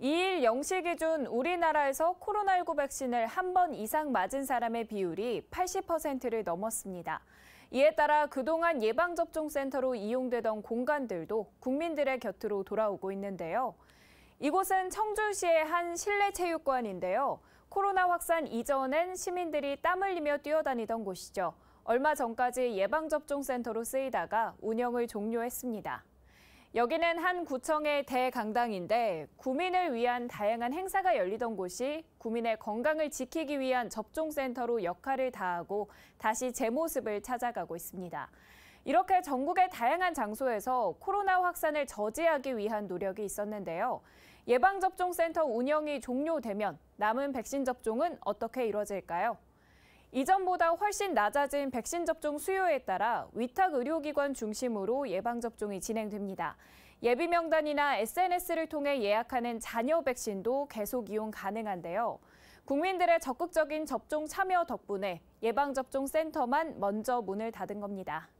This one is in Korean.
2일 0시 기준 우리나라에서 코로나19 백신을 한 번 이상 맞은 사람의 비율이 80%를 넘었습니다. 이에 따라 그동안 예방접종센터로 이용되던 공간들도 국민들의 곁으로 돌아오고 있는데요. 이곳은 청주시의 한 실내 체육관인데요. 코로나 확산 이전엔 시민들이 땀 흘리며 뛰어다니던 곳이죠. 얼마 전까지 예방접종센터로 쓰이다가 운영을 종료했습니다. 여기는 한 구청의 대강당인데 구민을 위한 다양한 행사가 열리던 곳이 구민의 건강을 지키기 위한 접종센터로 역할을 다하고 다시 제 모습을 찾아가고 있습니다. 이렇게 전국의 다양한 장소에서 코로나 확산을 저지하기 위한 노력이 있었는데요. 예방접종센터 운영이 종료되면 남은 백신 접종은 어떻게 이뤄질까요? 이전보다 훨씬 낮아진 백신 접종 수요에 따라 위탁 의료기관 중심으로 예방접종이 진행됩니다. 예비 명단이나 SNS를 통해 예약하는 잔여 백신도 계속 이용 가능한데요. 국민들의 적극적인 접종 참여 덕분에 예방접종센터만 먼저 문을 닫은 겁니다.